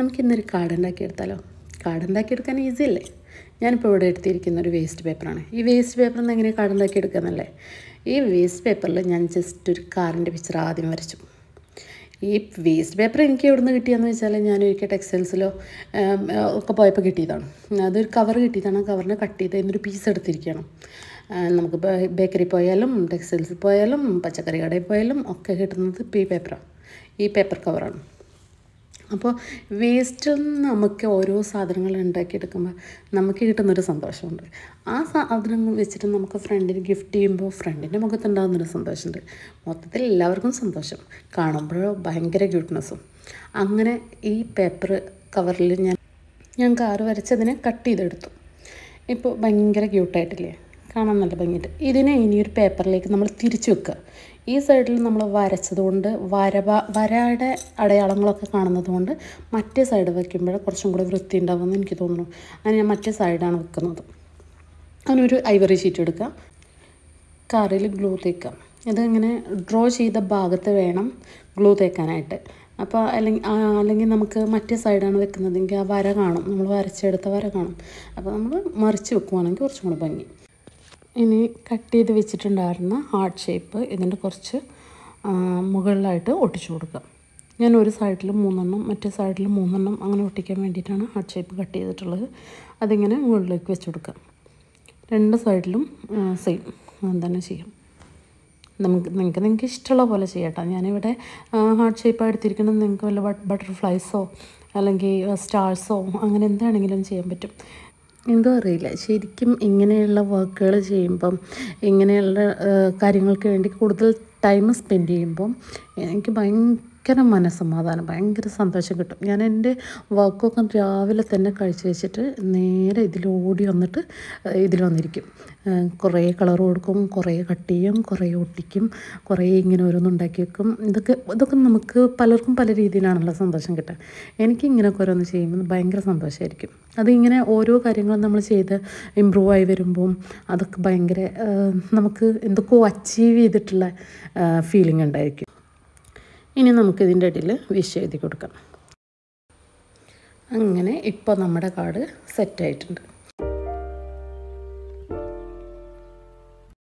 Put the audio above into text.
നമുക്കിന്നൊരു കാർഡ് എടുത്താലോ കാർഡ് എടുക്കാൻ ഈസി അല്ലേ ഞാനിപ്പോൾ ഇവിടെ എടുത്തിരിക്കുന്ന ഒരു വേസ്റ്റ് പേപ്പറാണ് ഈ വേസ്റ്റ് പേപ്പറിൽ നിന്ന് എങ്ങനെ കാർഡ് ഉണ്ടാക്കിയെടുക്കുന്നല്ലേ ഈ വേസ്റ്റ് പേപ്പറിൽ ഞാൻ ജസ്റ്റ് ഒരു കാറിൻ്റെ പിക്ചർ ആദ്യം വരച്ചു ഈ വേസ്റ്റ് പേപ്പർ എനിക്ക് എവിടെ നിന്ന് കിട്ടിയെന്ന് വെച്ചാൽ ഞാൻ ഒരിക്കൽ ടെക്സ്റ്റൈൽസിലോ ഒക്കെ പോയപ്പോൾ കിട്ടിയതാണ് അതൊരു കവർ കിട്ടിയതാണ് ആ കവറിനെ കട്ട് ചെയ്ത് അതിനൊരു പീസ് എടുത്തിരിക്കുകയാണ് നമുക്ക് ബേക്കറി പോയാലും ടെക്സ്റ്റൈൽസിൽ പോയാലും പച്ചക്കറി കടയിൽ പോയാലും ഒക്കെ കിട്ടുന്നത് ഈ പേപ്പറാണ് ഈ പേപ്പർ കവറാണ് അപ്പോൾ വേസ്റ്റിൽ നിന്ന് നമുക്ക് ഓരോ സാധനങ്ങൾ ഉണ്ടാക്കിയെടുക്കുമ്പോൾ നമുക്ക് കിട്ടുന്നൊരു സന്തോഷമുണ്ട് ആ സാധനങ്ങൾ വെച്ചിട്ട് നമുക്ക് ഫ്രണ്ടിന് ഗിഫ്റ്റ് ചെയ്യുമ്പോൾ ഫ്രണ്ടിൻ്റെ മുഖത്തുണ്ടാകുന്നൊരു സന്തോഷമുണ്ട് മൊത്തത്തിൽ എല്ലാവർക്കും സന്തോഷം കാണുമ്പോഴോ ഭയങ്കര ക്യൂട്ട്നെസ്സും അങ്ങനെ ഈ പേപ്പർ കവറിൽ ഞാൻ ഞാൻ കാറ് വരച്ചതിനെ കട്ട് ചെയ്തെടുത്തു ഇപ്പോൾ ഭയങ്കര ക്യൂട്ടായിട്ടില്ലേ കാണാൻ നല്ല ഭംഗിയുണ്ട് ഇതിനെ ഇനിയൊരു പേപ്പറിലേക്ക് നമ്മൾ തിരിച്ചു വെക്കുക ഈ സൈഡിൽ നമ്മൾ വരച്ചതുകൊണ്ട് വര വരയുടെ അടയാളങ്ങളൊക്കെ കാണുന്നത് കൊണ്ട് മറ്റേ സൈഡ് വയ്ക്കുമ്പോൾ കുറച്ചും കൂടി വൃത്തി ഉണ്ടാവുമെന്ന് എനിക്ക് തോന്നുന്നു അങ്ങനെ ഞാൻ മറ്റേ സൈഡാണ് വെക്കുന്നത് അതിനൊരു ഐവറി ഷീറ്റ് എടുക്കുക കറിയിൽ ഗ്ലൂ തേക്കാം ഇതിങ്ങനെ ഡ്രോ ചെയ്ത ഭാഗത്ത് വേണം ഗ്ലൂ തേക്കാനായിട്ട് അപ്പോൾ അല്ലെങ്കിൽ അല്ലെങ്കിൽ നമുക്ക് മറ്റേ സൈഡാണ് വെക്കുന്നതെങ്കിൽ ആ വര കാണും നമ്മൾ വരച്ചെടുത്ത വര കാണും അപ്പോൾ നമ്മൾ മറിച്ച് വെക്കുവാണെങ്കിൽ കുറച്ചും കൂടി ഭംഗി ഇനി കട്ട് ചെയ്ത് വെച്ചിട്ടുണ്ടായിരുന്ന ഹാർട്ട് ഷേപ്പ് ഇതിൻ്റെ കുറച്ച് മുകളിലായിട്ട് ഒട്ടിച്ചു കൊടുക്കുക ഞാൻ ഒരു സൈഡിൽ മൂന്നെണ്ണം മറ്റേ സൈഡിൽ മൂന്നെണ്ണം അങ്ങനെ ഒട്ടിക്കാൻ വേണ്ടിയിട്ടാണ് ഹാർട്ട് ഷേപ്പ് കട്ട് ചെയ്തിട്ടുള്ളത് അതിങ്ങനെ മുകളിലേക്ക് വെച്ച് കൊടുക്കുക രണ്ട് സൈഡിലും സെയിം തന്നെ ചെയ്യാം നമുക്ക് നിങ്ങൾക്ക് നിങ്ങൾക്ക് ഇഷ്ടമുള്ള പോലെ ചെയ്യട്ടോ ഞാനിവിടെ ഹാർട്ട് ഷേപ്പ് എടുത്തിരിക്കുന്നത് നിങ്ങൾക്ക് വല്ല ബട്ടർഫ്ലൈസോ അല്ലെങ്കിൽ സ്റ്റാർസോ അങ്ങനെ എന്താണെങ്കിലും ചെയ്യാൻ പറ്റും എന്തോ അറിയില്ല ശരിക്കും ഇങ്ങനെയുള്ള വർക്കുകൾ ചെയ്യുമ്പം ഇങ്ങനെയുള്ള കാര്യങ്ങൾക്ക് വേണ്ടി കൂടുതൽ ടൈം സ്പെൻഡ് ചെയ്യുമ്പം എനിക്ക് ഭയങ്കര ഭയങ്കര മനസ്സമാധാനം ഭയങ്കര സന്തോഷം കിട്ടും ഞാൻ എൻ്റെ വർക്കൊക്കെ രാവിലെ തന്നെ കഴിച്ച് വെച്ചിട്ട് നേരെ ഇതിലോടി വന്നിട്ട് ഇതിൽ വന്നിരിക്കും കുറേ കളർ കൊടുക്കും കുറേ കട്ട് ചെയ്യും കുറേ ഒട്ടിക്കും കുറേ ഇങ്ങനെ ഓരോന്നും ഉണ്ടാക്കി വെക്കും ഇതൊക്കെ ഇതൊക്കെ നമുക്ക് പലർക്കും പല രീതിയിലാണല്ലോ സന്തോഷം കിട്ടുക എനിക്ക് ഇങ്ങനെയൊക്കെ ഓരോന്ന് ചെയ്യുമ്പോൾ ഭയങ്കര സന്തോഷമായിരിക്കും അതിങ്ങനെ ഓരോ കാര്യങ്ങളും നമ്മൾ ചെയ്ത് ഇമ്പ്രൂവ് ആയി വരുമ്പം അതൊക്കെ ഭയങ്കര നമുക്ക് എന്തൊക്കെയോ അച്ചീവ് ചെയ്തിട്ടുള്ള ഫീലിംഗ് ഉണ്ടായിരിക്കും ഇനി നമുക്കിതിൻ്റെ ഇടയിൽ വിഷ് എഴുതി കൊടുക്കാം അങ്ങനെ ഇപ്പോൾ നമ്മുടെ കാർഡ് സെറ്റായിട്ടുണ്ട്